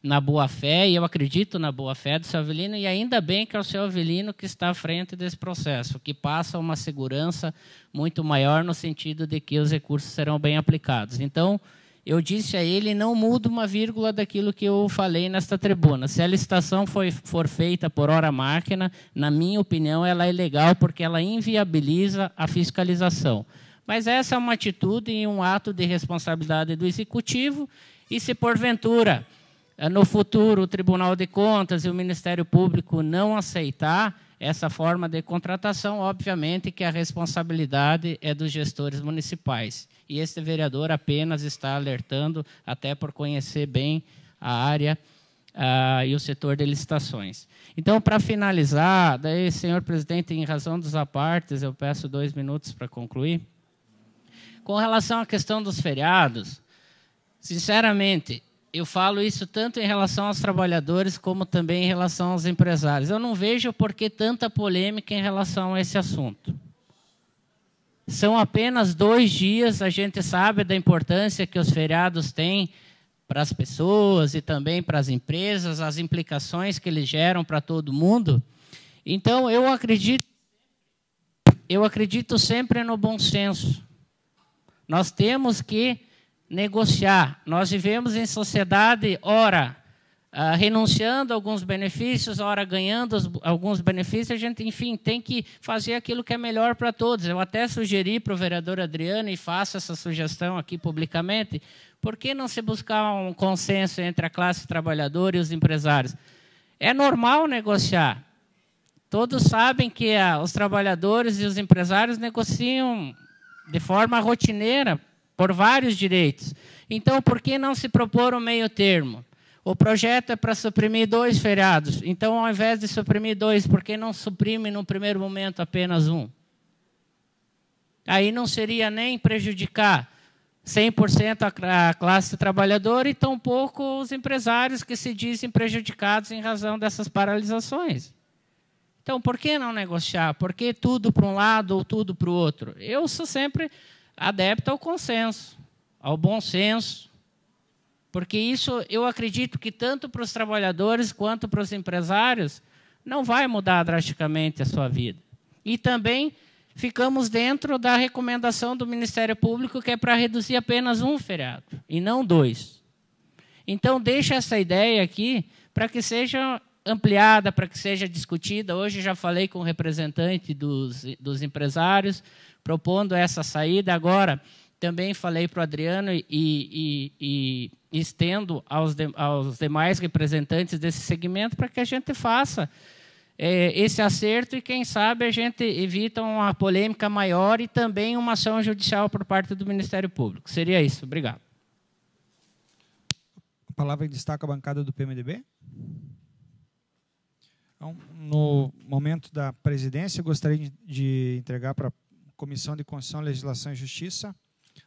na boa-fé, e eu acredito na boa-fé do seu Avelino, e ainda bem que é o seu Avelino que está à frente desse processo, que passa uma segurança muito maior no sentido de que os recursos serão bem aplicados. Então, eu disse a ele: não mudo uma vírgula daquilo que eu falei nesta tribuna. Se a licitação foi, for feita por hora máquina, na minha opinião, ela é ilegal porque ela inviabiliza a fiscalização. Mas essa é uma atitude e um ato de responsabilidade do executivo. E se porventura, eh, no futuro, o Tribunal de Contas e o Ministério Público não aceitar, essa forma de contratação, obviamente, que a responsabilidade é dos gestores municipais. E este vereador apenas está alertando, até por conhecer bem a área uh, e o setor de licitações. Então, para finalizar, daí, senhor presidente, em razão dos apartes, eu peço dois minutos para concluir. Com relação à questão dos feriados, sinceramente, eu falo isso tanto em relação aos trabalhadores como também em relação aos empresários. Eu não vejo por que tanta polêmica em relação a esse assunto. São apenas dois dias, a gente sabe da importância que os feriados têm para as pessoas e também para as empresas, as implicações que eles geram para todo mundo. Então, eu acredito, eu acredito sempre no bom senso. Nós temos que negociar. Nós vivemos em sociedade, ora, ah, renunciando a alguns benefícios, ora ganhando alguns benefícios, a gente, enfim, tem que fazer aquilo que é melhor para todos. Eu até sugeri para o vereador Adriano, e faço essa sugestão aqui publicamente, por que não se buscar um consenso entre a classe trabalhadora e os empresários? É normal negociar. Todos sabem que ah, os trabalhadores e os empresários negociam de forma rotineira, por vários direitos. Então, por que não se propor um meio termo? O projeto é para suprimir dois feriados. Então, ao invés de suprimir dois, por que não suprime no primeiro momento apenas um? Aí não seria nem prejudicar 100% a classe trabalhadora e tampouco os empresários que se dizem prejudicados em razão dessas paralisações. Então, por que não negociar? Por que tudo para um lado ou tudo para o outro? Eu sou sempre adepta ao consenso, ao bom senso, porque isso eu acredito que tanto para os trabalhadores quanto para os empresários não vai mudar drasticamente a sua vida. E também ficamos dentro da recomendação do Ministério Público que é para reduzir apenas um feriado e não dois. Então deixa essa ideia aqui para que seja ampliada, para que seja discutida. Hoje já falei com o representante dos, dos empresários, propondo essa saída. Agora, também falei para o Adriano e, e, e estendo aos, de, aos, demais representantes desse segmento para que a gente faça é, esse acerto e, quem sabe, a gente evita uma polêmica maior e também uma ação judicial por parte do Ministério Público. Seria isso. Obrigado. A palavra destaque a bancada do PMDB. Então, no momento da presidência, gostaria de entregar para a Comissão de Constituição, Legislação e Justiça,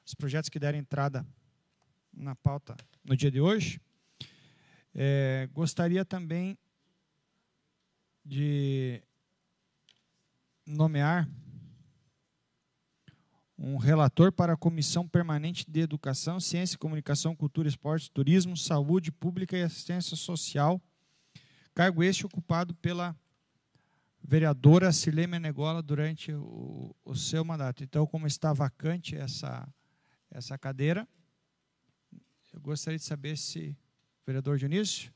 os projetos que deram entrada na pauta no dia de hoje. É, gostaria também de nomear um relator para a Comissão Permanente de Educação, Ciência, Comunicação, Cultura, Esporte, Turismo, Saúde Pública e Assistência Social, cargo este ocupado pela vereadora Silene Menegola durante o, o, seu mandato. Então, como está vacante essa, essa cadeira, eu gostaria de saber se vereador Dionísio,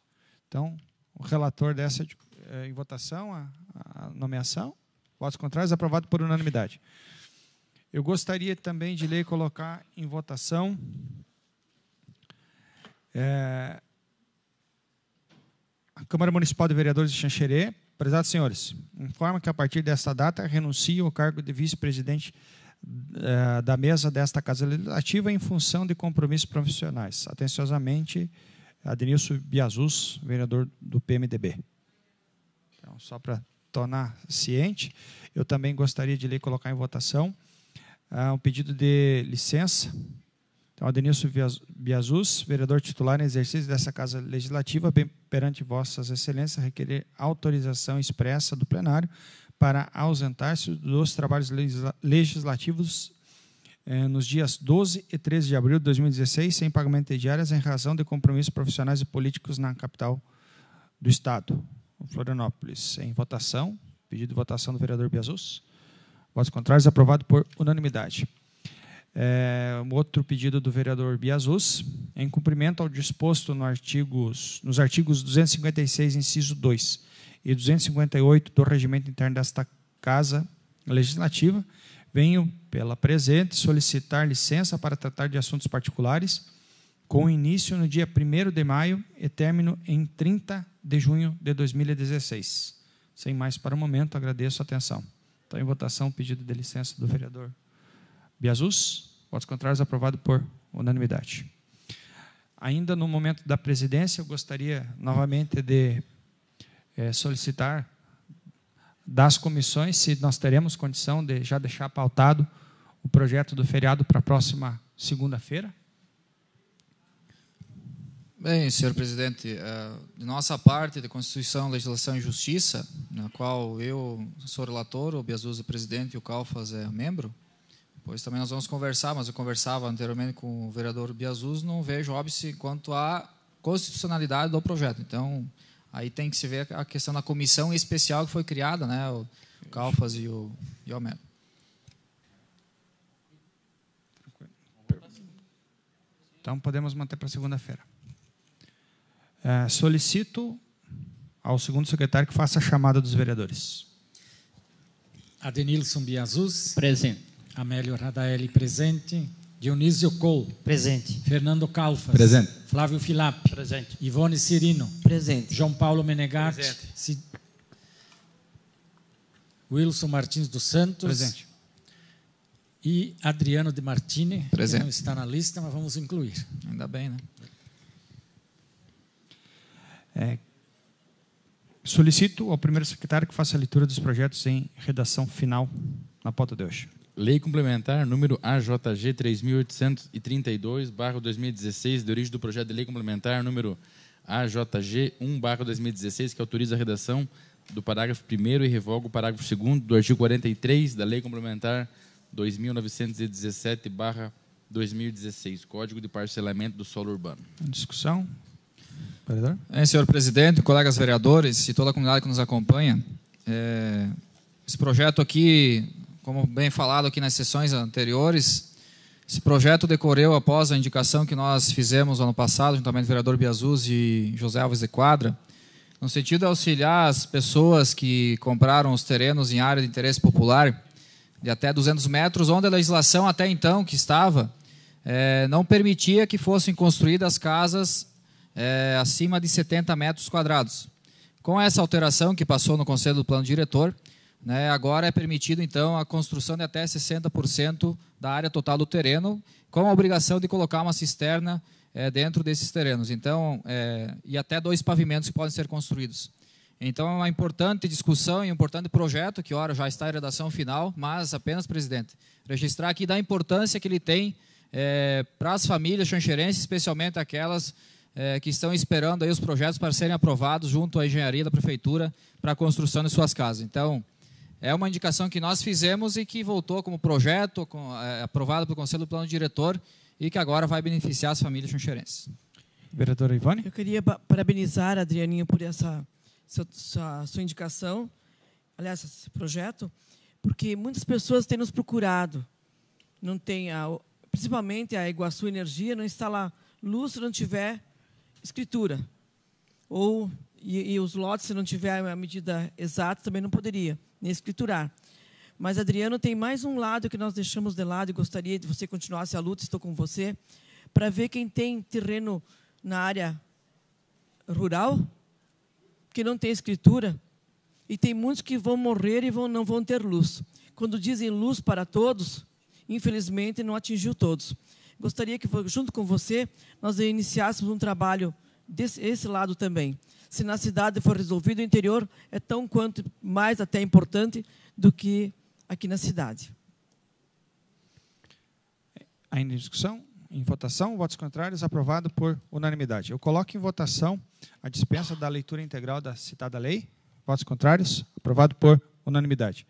então, o relator dessa eh, em votação, a, a nomeação, votos contrários, aprovado por unanimidade. Eu gostaria também de ler e colocar em votação é, a Câmara Municipal de Vereadores de Xanxerê Prezados senhores, informa que a partir desta data renuncio ao cargo de vice-presidente eh, da mesa desta Casa Legislativa em função de compromissos profissionais. Atenciosamente, Adenilson Biazus, vereador do PMDB. Então, só para tornar ciente, eu também gostaria de ler colocar em votação ah, um pedido de licença. Então, Adenilson Biazus, vereador titular em exercício dessa Casa Legislativa, bem perante vossas excelências, requerer autorização expressa do plenário para ausentar-se dos trabalhos legislativos eh, nos dias 12 e 13 de abril de 2016, sem pagamento de diárias, em razão de compromissos profissionais e políticos na capital do Estado, Florianópolis. Em votação, pedido de votação do vereador Biazus. Votos contrários, aprovado por unanimidade. É, um outro pedido do vereador Biazus, em cumprimento ao disposto no artigos, nos artigos 256, inciso 2 e 258 do regimento interno desta Casa Legislativa, venho pela presente solicitar licença para tratar de assuntos particulares, com início no dia 1 de maio e término em 30 de junho de 2016. Sem mais para o momento, agradeço a atenção. Então, em votação, o pedido de licença do vereador Biazus, votos contrários, aprovado por unanimidade. Ainda no momento da presidência, eu gostaria novamente de é, solicitar das comissões se nós teremos condição de já deixar pautado o projeto do feriado para a próxima segunda-feira. Bem, senhor presidente, eh, de nossa parte de Constituição, Legislação e Justiça, na qual eu sou relator, o Biasuza é presidente e o Calfas é membro, depois também nós vamos conversar, mas eu conversava anteriormente com o vereador Biazuz, não vejo óbice quanto à constitucionalidade do projeto. Então, aí tem que se ver a questão da comissão especial que foi criada, né, o Calfas e o, e o Almeida. Então, podemos manter para segunda-feira. É, solicito ao segundo secretário que faça a chamada dos vereadores. Adenilson Biazuz. Presente. Amélio Radaeli, presente. Dionísio Col. Presente. Fernando Calfas. Presente. Flávio Filap. Presente. Ivone Cirino. Presente. João Paulo Menegatti. Presente. Cid... Wilson Martins dos Santos. Presente. E Adriano de Martini. Presente. não está na lista, mas vamos incluir. Ainda bem, né? É, solicito ao primeiro secretário que faça a leitura dos projetos em redação final na pauta de hoje. Lei Complementar número AJG 3832/2016, de origem do projeto de Lei Complementar número AJG 1/2016, que autoriza a redação do parágrafo 1 e revoga o parágrafo 2 do artigo 43 da Lei Complementar 2917/2016, Código de Parcelamento do Solo Urbano. Discussão? Vereador? É, senhor presidente, colegas vereadores e toda a comunidade que nos acompanha, é, esse projeto aqui como bem falado aqui nas sessões anteriores, esse projeto decorreu após a indicação que nós fizemos ano passado, juntamente com o vereador Biazuz e José Alves de Quadra, no sentido de auxiliar as pessoas que compraram os terrenos em área de interesse popular de até 200 metros, onde a legislação até então que estava é, não permitia que fossem construídas casas é, acima de 70 metros quadrados. Com essa alteração que passou no Conselho do Plano Diretor, né? Agora é permitido, então, a construção de até 60% da área total do terreno, com a obrigação de colocar uma cisterna é, dentro desses terrenos. Então, é, e até dois pavimentos que podem ser construídos. Então, é uma importante discussão e um importante projeto, que ora já está em redação final, mas apenas, presidente, registrar aqui da importância que ele tem é, para as famílias chancherenses, especialmente aquelas é, que estão esperando aí os projetos para serem aprovados junto à engenharia da prefeitura para a construção de suas casas. Então, é uma indicação que nós fizemos e que voltou como projeto com, é, aprovado pelo Conselho do Plano Diretor e que agora vai beneficiar as famílias xanxerenses. Vereadora Ivone? Eu queria parabenizar a Adrianinha por essa sua, sua, sua indicação, aliás, esse projeto, porque muitas pessoas têm nos procurado. Não tem a, principalmente a Iguaçu Energia, não instala luz se não tiver escritura. Ou e, e os lotes, se não tiver a medida exata, também não poderia, nem escriturar. Mas, Adriano, tem mais um lado que nós deixamos de lado e gostaria de você continuasse a luta, estou com você, para ver quem tem terreno na área rural, que não tem escritura, e tem muitos que vão morrer e vão, não vão ter luz. Quando dizem luz para todos, infelizmente não atingiu todos. Gostaria que, junto com você, nós iniciássemos um trabalho desse esse lado também. Se na cidade for resolvido, o interior é tão quanto mais até importante do que aqui na cidade. Ainda em discussão? Em votação, votos contrários, aprovado por unanimidade. Eu coloco em votação a dispensa da leitura integral da citada lei. Votos contrários, aprovado por unanimidade.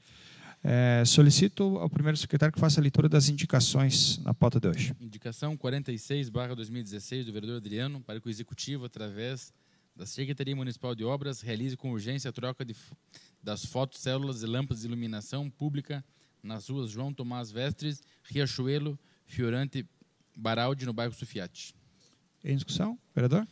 É, solicito ao primeiro secretário que faça a leitura das indicações na pauta de hoje. Indicação 46-2016 do vereador Adriano para que o Executivo, através da Secretaria Municipal de Obras, realize com urgência a troca de, das fotos, células e lâmpadas de iluminação pública nas ruas João Tomás Vestres, Riachuelo, Fiorante Baraldi, no bairro Sufiate. Em discussão, vereador?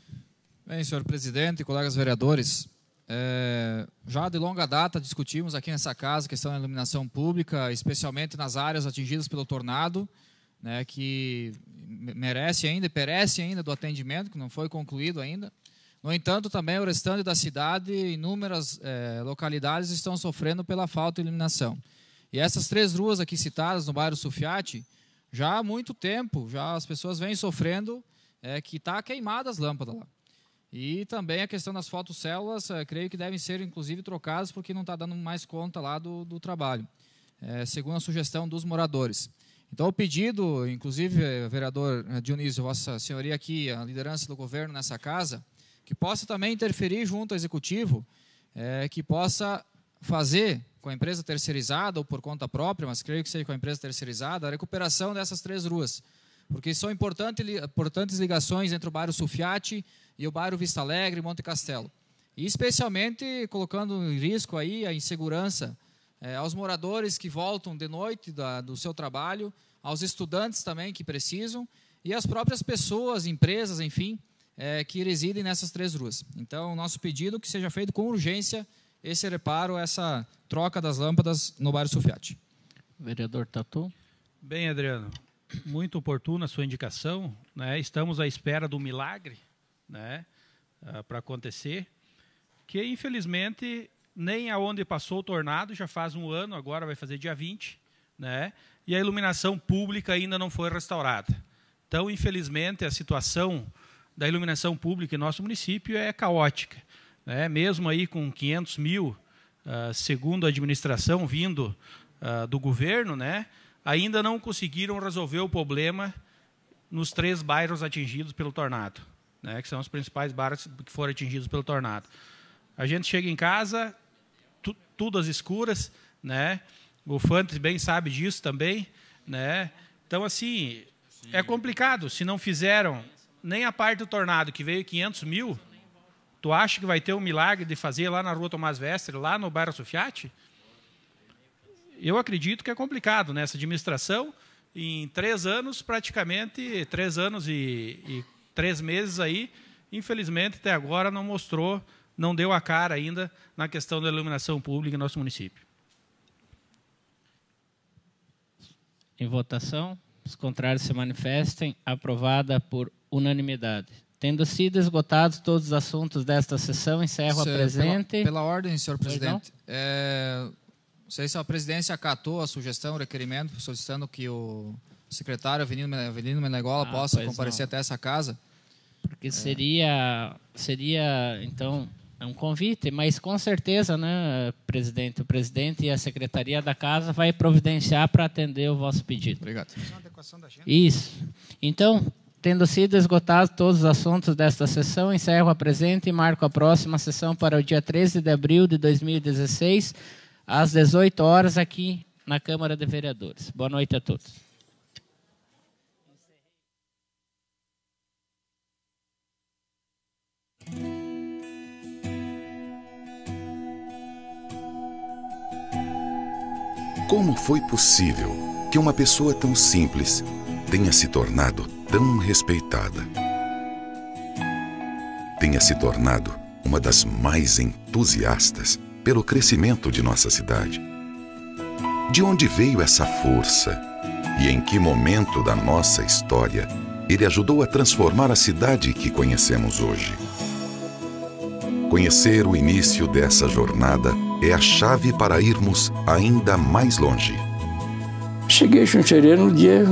Bem, senhor presidente, colegas vereadores, é, já de longa data discutimos aqui nessa casa a questão da iluminação pública, especialmente nas áreas atingidas pelo tornado, né, que merece ainda, perece ainda do atendimento, que não foi concluído ainda. No entanto, também o restante da cidade, inúmeras é, localidades estão sofrendo pela falta de iluminação. E essas três ruas aqui citadas no bairro Sufiati, já há muito tempo, já as pessoas vêm sofrendo é, que está queimadas as lâmpadas lá. E também a questão das fotocélulas, eh, creio que devem ser inclusive trocadas porque não está dando mais conta lá do, do trabalho, é, segundo a sugestão dos moradores. Então, o pedido, inclusive, eh, vereador Dionísio, Vossa Senhoria aqui, a liderança do governo nessa casa, que possa também interferir junto ao executivo, é, que possa fazer com a empresa terceirizada ou por conta própria, mas creio que seja com a empresa terceirizada, a recuperação dessas três ruas porque são importante, importantes ligações entre o bairro Sulfiati e o bairro Vista Alegre e Monte Castelo. E especialmente colocando em risco aí a insegurança é, aos moradores que voltam de noite da, do seu trabalho, aos estudantes também que precisam e às próprias pessoas, empresas, enfim, é, que residem nessas três ruas. Então, nosso pedido é que seja feito com urgência esse reparo, essa troca das lâmpadas no bairro Sulfiati. Vereador Tatu. Bem, Adriano, muito oportuna a sua indicação. Né? Estamos à espera do milagre né? Uh, ah, para acontecer, que infelizmente nem aonde passou o tornado, já faz um ano, agora vai fazer dia 20, né? e a iluminação pública ainda não foi restaurada. Então, infelizmente, a situação da iluminação pública em nosso município é caótica. Né? Mesmo aí com 500 mil, uh, segundo a administração, vindo uh, do governo, né? ainda não conseguiram resolver o problema nos três bairros atingidos pelo tornado, né, que são os principais bairros que foram atingidos pelo tornado. A gente chega em casa, tu, tudo às escuras, né? O Fantes bem sabe disso também, né? Então assim é complicado. Se não fizeram nem a parte do tornado que veio 500 mil, tu acha que vai ter um milagre de fazer lá na rua Tomás Vestre, lá no bairro Sufiate? eu acredito que é complicado nessa né? administração. Em três anos, praticamente, três anos e, e três meses aí, infelizmente, até agora não mostrou, não deu a cara ainda na questão da iluminação pública em nosso município. Em votação, os contrários se manifestem. Aprovada por unanimidade. Tendo sido esgotados todos os assuntos desta sessão, encerro a presente. Pela, pela ordem, senhor presidente. É, não sei se a presidência acatou a sugestão, o requerimento, solicitando que o secretário Avenido Menegola ah, possa comparecer não. até essa casa. Porque é. seria, seria, então, é um convite, mas com certeza, né, presidente, o presidente e a secretaria da casa vai providenciar para atender o vosso pedido. Obrigado. Isso. Então, tendo sido esgotados todos os assuntos desta sessão, encerro a presente e marco a próxima sessão para o dia 13 de abril de 2016 às 18 horas aqui na Câmara de Vereadores. Boa noite a todos. Como foi possível que uma pessoa tão simples tenha se tornado tão respeitada? Tenha se tornado uma das mais entusiastas pelo crescimento de nossa cidade. De onde veio essa força e em que momento da nossa história ele ajudou a transformar a cidade que conhecemos hoje? Conhecer o início dessa jornada é a chave para irmos ainda mais longe. Cheguei a Xunxerê no dia